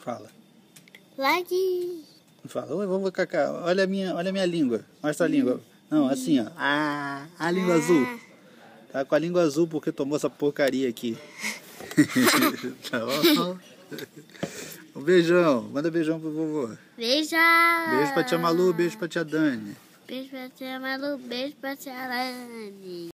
Fala. Lagui. Fala, oi, vamos cacá. Olha a minha, olha a minha língua. Mostra a língua. Não, assim, ó. Ah, ah a língua ah. azul. Tá com a língua azul porque tomou essa porcaria aqui. tá bom? Um beijão. Manda beijão pro vovô. Beijão. Beijo pra tia Malu, beijo pra tia Dani. Beijo pra tia Malu, beijo pra tia Lani.